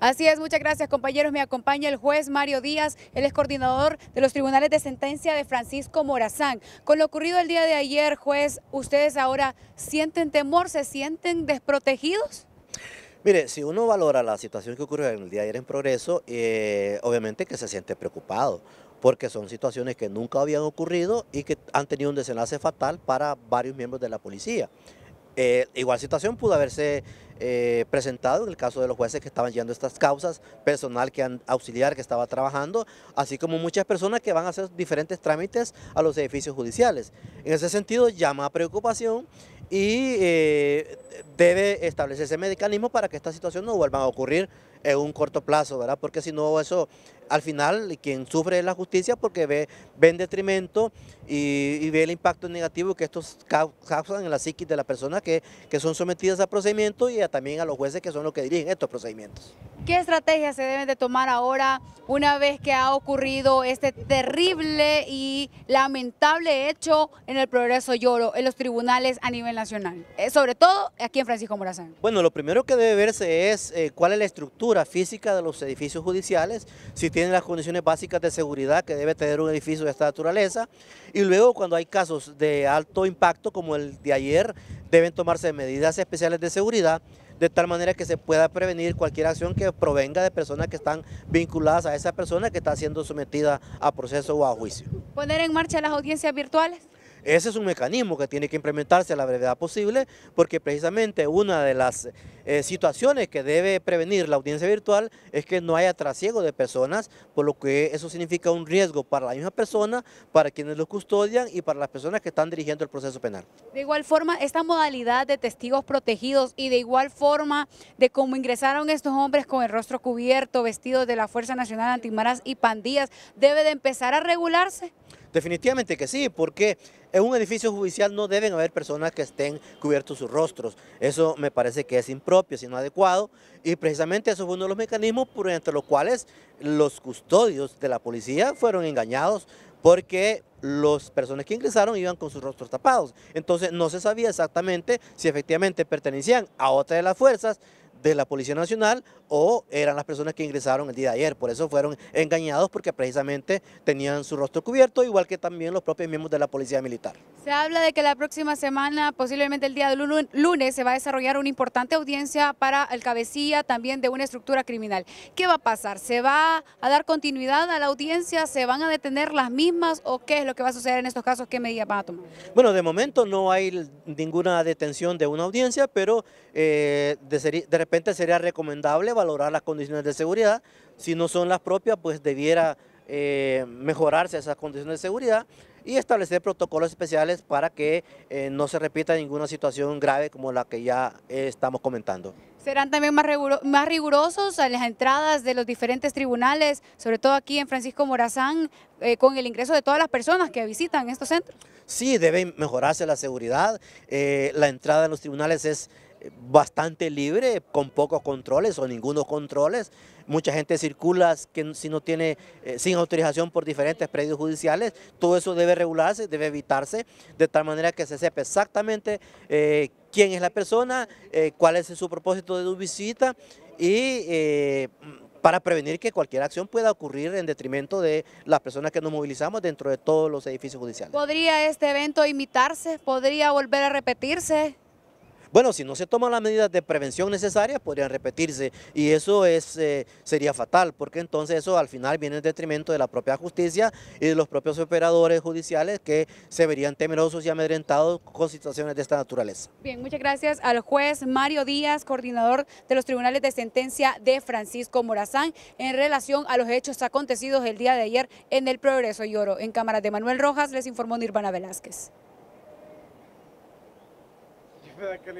Así es, muchas gracias compañeros. Me acompaña el juez Mario Díaz, él es coordinador de los tribunales de sentencia de Francisco Morazán. Con lo ocurrido el día de ayer, juez, ¿ustedes ahora sienten temor, se sienten desprotegidos? Mire, si uno valora la situación que ocurrió el día de ayer en Progreso, eh, obviamente que se siente preocupado, porque son situaciones que nunca habían ocurrido y que han tenido un desenlace fatal para varios miembros de la policía. Eh, igual situación pudo haberse eh, presentado, en el caso de los jueces que estaban llevando estas causas, personal que han, auxiliar que estaba trabajando, así como muchas personas que van a hacer diferentes trámites a los edificios judiciales. En ese sentido llama a preocupación y eh, debe establecerse mecanismo para que esta situación no vuelva a ocurrir en un corto plazo, ¿verdad? Porque si no, eso al final quien sufre es la justicia porque ve, detrimento y, ve el impacto negativo que estos causan en la psiquis de las personas que, son sometidas a procedimientos y también a los jueces que son los que dirigen estos procedimientos. ¿Qué estrategias se deben de tomar ahora una vez que ha ocurrido este terrible y lamentable hecho en el progreso Lloro, en los tribunales a nivel nacional? Eh, sobre todo aquí en Francisco Morazán. Bueno, lo primero que debe verse es eh, cuál es la estructura física de los edificios judiciales, si tienen las condiciones básicas de seguridad que debe tener un edificio de esta naturaleza, y luego cuando hay casos de alto impacto como el de ayer, deben tomarse medidas especiales de seguridad de tal manera que se pueda prevenir cualquier acción que provenga de personas que están vinculadas a esa persona que está siendo sometida a proceso o a juicio. ¿Poner en marcha las audiencias virtuales? Ese es un mecanismo que tiene que implementarse a la brevedad posible porque precisamente una de las eh, situaciones que debe prevenir la audiencia virtual es que no haya trasiego de personas, por lo que eso significa un riesgo para la misma persona, para quienes los custodian y para las personas que están dirigiendo el proceso penal. De igual forma, esta modalidad de testigos protegidos y de igual forma de cómo ingresaron estos hombres con el rostro cubierto, vestidos de la Fuerza Nacional Antimaras y pandillas, debe de empezar a regularse. Definitivamente que sí, porque en un edificio judicial no deben haber personas que estén cubiertos sus rostros. Eso me parece que es impropio, sino adecuado, y precisamente eso fue uno de los mecanismos por entre los cuales los custodios de la policía fueron engañados porque las personas que ingresaron iban con sus rostros tapados. Entonces no se sabía exactamente si efectivamente pertenecían a otra de las fuerzas de la Policía Nacional o eran las personas que ingresaron el día de ayer. Por eso fueron engañados porque precisamente tenían su rostro cubierto, igual que también los propios miembros de la Policía Militar. Se habla de que la próxima semana, posiblemente el día de lunes, se va a desarrollar una importante audiencia para el cabecilla también de una estructura criminal. ¿Qué va a pasar? ¿Se va a dar continuidad a la audiencia? ¿Se van a detener las mismas o qué es lo que va a suceder en estos casos? ¿Qué medidas van a tomar? Bueno, de momento no hay ninguna detención de una audiencia, pero eh, de, de repente repente sería recomendable valorar las condiciones de seguridad. Si no son las propias, pues debiera eh, mejorarse esas condiciones de seguridad y establecer protocolos especiales para que eh, no se repita ninguna situación grave como la que ya estamos comentando. ¿Serán también más, más rigurosos las entradas de los diferentes tribunales, sobre todo aquí en Francisco Morazán, eh, con el ingreso de todas las personas que visitan estos centros? Sí, debe mejorarse la seguridad. la entrada en los tribunales es bastante libre, con pocos controles o ningunos controles. Mucha gente circula que, si no tiene, eh, sin autorización por diferentes predios judiciales. Todo eso debe regularse, debe evitarse, de tal manera que se sepa exactamente eh, quién es la persona, eh, cuál es su propósito de visita y para prevenir que cualquier acción pueda ocurrir en detrimento de las personas que nos movilizamos dentro de todos los edificios judiciales. ¿Podría este evento imitarse? ¿Podría volver a repetirse? Bueno, si no se toman las medidas de prevención necesarias, podrían repetirse y eso es, eh, sería fatal, porque entonces eso al final viene en detrimento de la propia justicia y de los propios operadores judiciales que se verían temerosos y amedrentados con situaciones de esta naturaleza. Bien, muchas gracias al juez Mario Díaz, coordinador de los tribunales de sentencia de Francisco Morazán, en relación a los hechos acontecidos el día de ayer en el Progreso y Oro. En Cámara de Manuel Rojas les informó Nirvana Velázquez de aquel